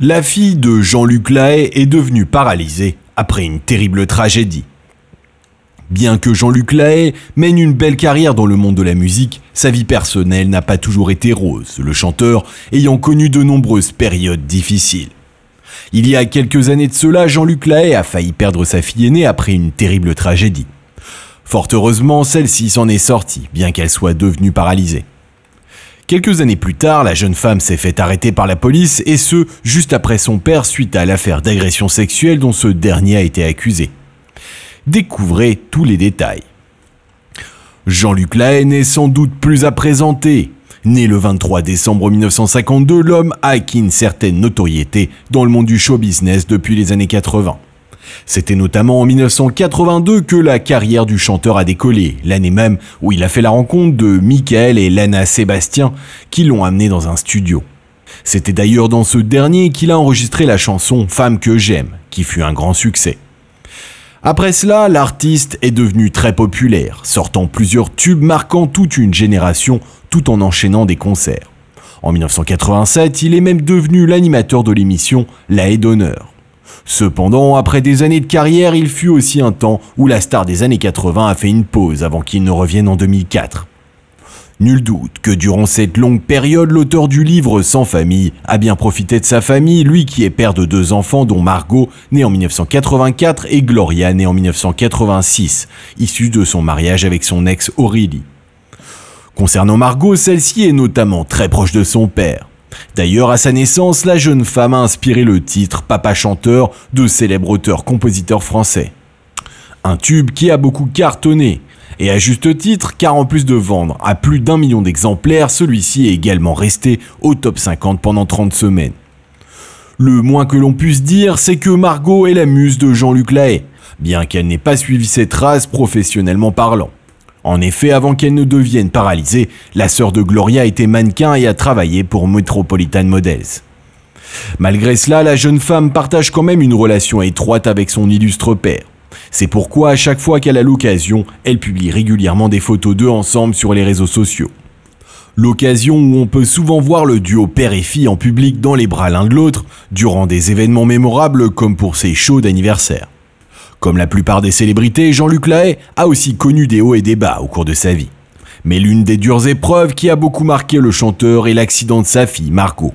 la fille de Jean-Luc Lahaye est devenue paralysée après une terrible tragédie. Bien que Jean-Luc Lahaye mène une belle carrière dans le monde de la musique, sa vie personnelle n'a pas toujours été rose, le chanteur ayant connu de nombreuses périodes difficiles. Il y a quelques années de cela, Jean-Luc Lahaye a failli perdre sa fille aînée après une terrible tragédie. Fort heureusement, celle-ci s'en est sortie, bien qu'elle soit devenue paralysée. Quelques années plus tard, la jeune femme s'est fait arrêter par la police, et ce, juste après son père suite à l'affaire d'agression sexuelle dont ce dernier a été accusé. Découvrez tous les détails. Jean-Luc Lahaye est sans doute plus à présenter. Né le 23 décembre 1952, l'homme a acquis une certaine notoriété dans le monde du show business depuis les années 80. C'était notamment en 1982 que la carrière du chanteur a décollé, l'année même où il a fait la rencontre de Michael et Lana Sébastien, qui l'ont amené dans un studio. C'était d'ailleurs dans ce dernier qu'il a enregistré la chanson Femme que j'aime, qui fut un grand succès. Après cela, l'artiste est devenu très populaire, sortant plusieurs tubes marquant toute une génération tout en enchaînant des concerts. En 1987, il est même devenu l'animateur de l'émission La Haie d'honneur. Cependant, après des années de carrière, il fut aussi un temps où la star des années 80 a fait une pause avant qu'il ne revienne en 2004. Nul doute que durant cette longue période, l'auteur du livre Sans famille a bien profité de sa famille, lui qui est père de deux enfants dont Margot, née en 1984, et Gloria, née en 1986, issue de son mariage avec son ex Aurélie. Concernant Margot, celle-ci est notamment très proche de son père. D'ailleurs, à sa naissance, la jeune femme a inspiré le titre Papa chanteur de célèbre auteur-compositeur français. Un tube qui a beaucoup cartonné. Et à juste titre, car en plus de vendre à plus d'un million d'exemplaires, celui-ci est également resté au top 50 pendant 30 semaines. Le moins que l'on puisse dire, c'est que Margot est la muse de Jean-Luc Lahaye, bien qu'elle n'ait pas suivi ses traces professionnellement parlant. En effet, avant qu'elle ne devienne paralysée, la sœur de Gloria était mannequin et a travaillé pour Metropolitan Models. Malgré cela, la jeune femme partage quand même une relation étroite avec son illustre père. C'est pourquoi à chaque fois qu'elle a l'occasion, elle publie régulièrement des photos d'eux ensemble sur les réseaux sociaux. L'occasion où on peut souvent voir le duo père et fille en public dans les bras l'un de l'autre, durant des événements mémorables comme pour ses shows d'anniversaire. Comme la plupart des célébrités, Jean-Luc Lahaye a aussi connu des hauts et des bas au cours de sa vie. Mais l'une des dures épreuves qui a beaucoup marqué le chanteur est l'accident de sa fille, Margot.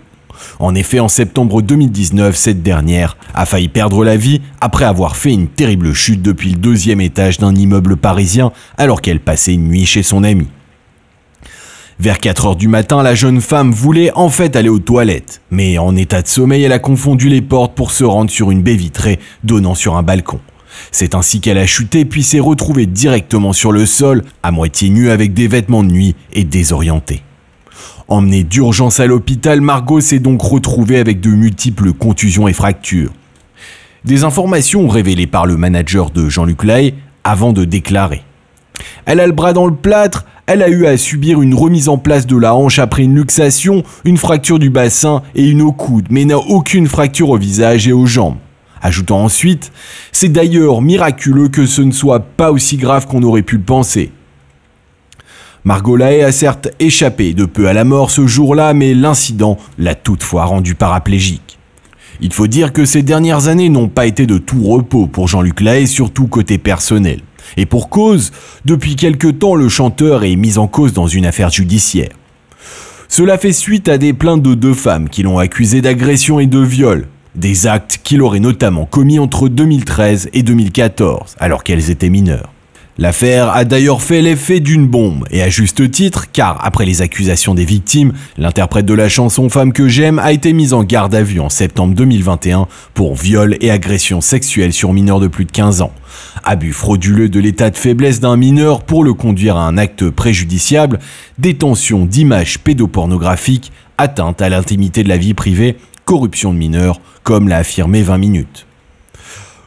En effet, en septembre 2019, cette dernière a failli perdre la vie après avoir fait une terrible chute depuis le deuxième étage d'un immeuble parisien alors qu'elle passait une nuit chez son ami. Vers 4 heures du matin, la jeune femme voulait en fait aller aux toilettes, mais en état de sommeil, elle a confondu les portes pour se rendre sur une baie vitrée donnant sur un balcon. C'est ainsi qu'elle a chuté puis s'est retrouvée directement sur le sol, à moitié nue avec des vêtements de nuit et désorientée. Emmenée d'urgence à l'hôpital, Margot s'est donc retrouvée avec de multiples contusions et fractures. Des informations révélées par le manager de Jean-Luc Lay avant de déclarer. Elle a le bras dans le plâtre, elle a eu à subir une remise en place de la hanche après une luxation, une fracture du bassin et une au coude, mais n'a aucune fracture au visage et aux jambes ajoutant ensuite C'est d'ailleurs miraculeux que ce ne soit pas aussi grave qu'on aurait pu le penser. Margot Lahaye a certes échappé de peu à la mort ce jour-là, mais l'incident l'a toutefois rendu paraplégique. Il faut dire que ces dernières années n'ont pas été de tout repos pour Jean-Luc Lahaye, surtout côté personnel. Et pour cause, depuis quelque temps, le chanteur est mis en cause dans une affaire judiciaire. Cela fait suite à des plaintes de deux femmes qui l'ont accusé d'agression et de viol, des actes qu'il aurait notamment commis entre 2013 et 2014, alors qu'elles étaient mineures. L'affaire a d'ailleurs fait l'effet d'une bombe, et à juste titre, car après les accusations des victimes, l'interprète de la chanson Femme que j'aime a été mise en garde à vue en septembre 2021 pour viol et agression sexuelle sur mineurs de plus de 15 ans. Abus frauduleux de l'état de faiblesse d'un mineur pour le conduire à un acte préjudiciable, détention d'images pédopornographiques, atteinte à l'intimité de la vie privée corruption de mineurs, comme l'a affirmé 20 minutes.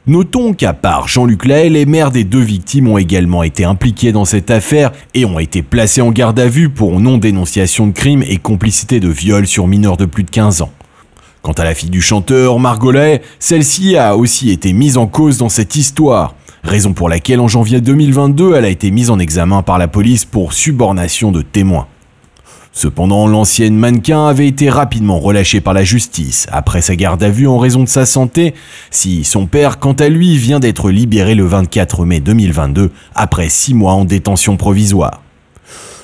Notons qu'à part Jean-Luc Lahaye, les mères des deux victimes ont également été impliquées dans cette affaire et ont été placées en garde à vue pour non-dénonciation de crimes et complicité de viol sur mineurs de plus de 15 ans. Quant à la fille du chanteur, Margot celle-ci a aussi été mise en cause dans cette histoire, raison pour laquelle en janvier 2022, elle a été mise en examen par la police pour subornation de témoins. Cependant, l'ancienne mannequin avait été rapidement relâchée par la justice après sa garde à vue en raison de sa santé, si son père, quant à lui, vient d'être libéré le 24 mai 2022 après six mois en détention provisoire.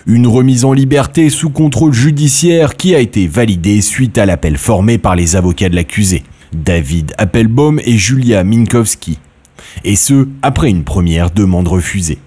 Une remise en liberté sous contrôle judiciaire qui a été validée suite à l'appel formé par les avocats de l'accusé, David Appelbaum et Julia Minkowski. Et ce, après une première demande refusée.